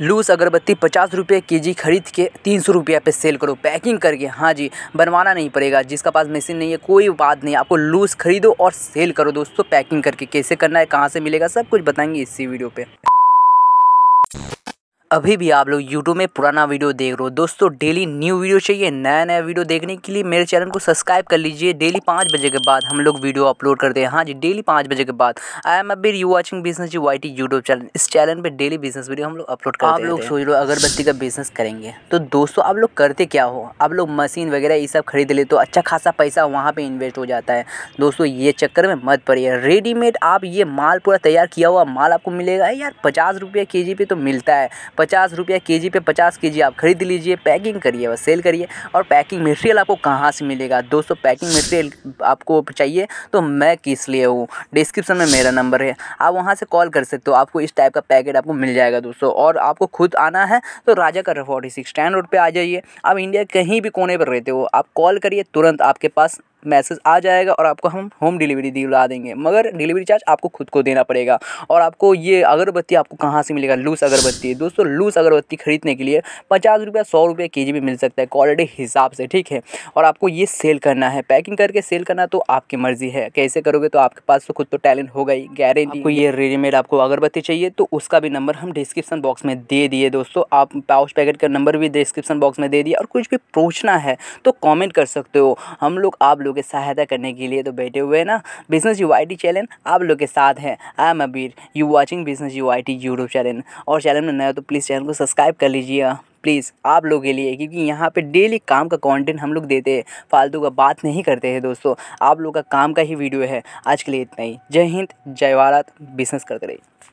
loose अगरबत्ती पचास रुपये के जी खरीद के तीन सौ रुपये पे सेल करो पैकिंग करके हाँ जी बनवाना नहीं पड़ेगा जिसका पास मशीन नहीं है कोई बात नहीं आपको लूस खरीदो और सेल करो दोस्तों पैकिंग करके कैसे करना है कहाँ से मिलेगा सब कुछ बताएंगे इसी वीडियो पर अभी भी आप लोग यूट्यूब में पुराना वीडियो देख रहे हो दोस्तों डेली न्यू वीडियो चाहिए नया नया वीडियो देखने के लिए मेरे चैनल को सब्सक्राइब कर लीजिए डेली पाँच बजे के बाद हम लोग वीडियो अपलोड करते हैं हाँ जी डेली पाँच बजे के बाद I am Abir you watching business G Y YouTube channel इस चैनल पर डेली बिजनेस वीडियो हम लोग अपलोड करते हैं आप लोग सोच लो अगरबत्ती का बिजनेस करेंगे तो दोस्तों आप लोग करते क्या हो आप लोग मशीन वगैरह ये सब खरीद ले तो अच्छा खासा पैसा वहाँ पर इन्वेस्ट हो जाता है दोस्तों ये चक्कर में मत पड़िए रेडीमेड आप ये माल पूरा तैयार किया हुआ माल आपको मिलेगा यार पचास रुपये के जी पे तो मिलता है पचास रुपया के जी पे पचास के जी आप खरीद लीजिए पैकिंग करिए और सेल करिए और पैकिंग मटेरियल आपको कहाँ से मिलेगा दोस्तों पैकिंग मटेरियल आपको चाहिए तो मैं किस लिए हूँ डिस्क्रिप्शन में मेरा नंबर है आप वहाँ से कॉल कर सकते हो आपको इस टाइप का पैकेट आपको मिल जाएगा दोस्तों और आपको खुद आना है तो राजा का फोर्टी सिक्स स्टैंड रोड पर आ जाइए आप इंडिया कहीं भी कोने पर रहते हो आप कॉल करिए तुरंत आपके पास मैसेज आ जाएगा और आपको हम होम डिलीवरी दिला देंगे मगर डिलीवरी चार्ज आपको खुद को देना पड़ेगा और आपको ये अगरबत्ती आपको कहाँ से मिलेगा लूस अगरबत्ती दोस्तों लूस अगरबत्ती खरीदने के लिए पचास रुपया सौ रुपये के जी भी मिल सकता है क्वालिटी हिसाब से ठीक है और आपको ये सेल करना है पैकिंग करके सेल करना तो आपकी मर्ज़ी है कैसे करोगे तो आपके पास तो खुद तो टैलेंट होगा ही गारंटी आपको ये रेडीमेड आपको अगरबत्ती चाहिए तो उसका भी नंबर हम डिस्क्रिप्शन बॉक्स में दे दिए दोस्तों आप पाउच पैकेट का नंबर भी डिस्क्रिप्शन बॉक्स में दे दिए और कुछ भी पूछना है तो कॉमेंट कर सकते हो हम लोग आप लोग लोग की सहायता करने के लिए तो बैठे हुए हैं ना बिजनेस यू आई चैनल आप लोग के साथ हैं I am Abir you watching business U I YouTube channel और चैनल में नया तो प्लीज़ चैनल को सब्सक्राइब कर लीजिए प्लीज़ आप लोगों के लिए क्योंकि यहाँ पे डेली काम का कंटेंट हम लोग देते हैं फालतू का बात नहीं करते हैं दोस्तों आप लोग का काम का ही वीडियो है आज के लिए इतना ही जय हिंद जय भारत बिजनेस करते रहिए